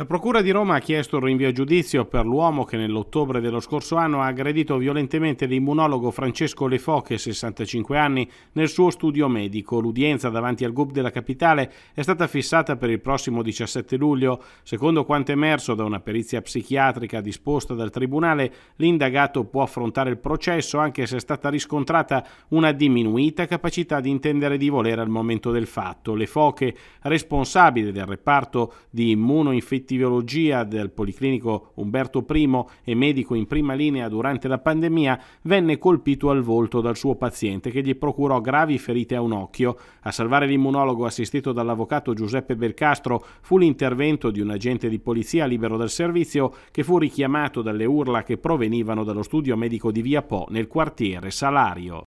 La Procura di Roma ha chiesto il rinvio a giudizio per l'uomo che nell'ottobre dello scorso anno ha aggredito violentemente l'immunologo Francesco Lefoche, 65 anni, nel suo studio medico. L'udienza davanti al GUB della capitale è stata fissata per il prossimo 17 luglio. Secondo quanto emerso da una perizia psichiatrica disposta dal Tribunale, l'indagato può affrontare il processo anche se è stata riscontrata una diminuita capacità di intendere di volere al momento del fatto. Lefoche, responsabile del reparto di immunoinfezione infettivologia del Policlinico Umberto I e medico in prima linea durante la pandemia, venne colpito al volto dal suo paziente che gli procurò gravi ferite a un occhio. A salvare l'immunologo assistito dall'avvocato Giuseppe Belcastro fu l'intervento di un agente di polizia libero dal servizio che fu richiamato dalle urla che provenivano dallo studio medico di Via Po nel quartiere Salario.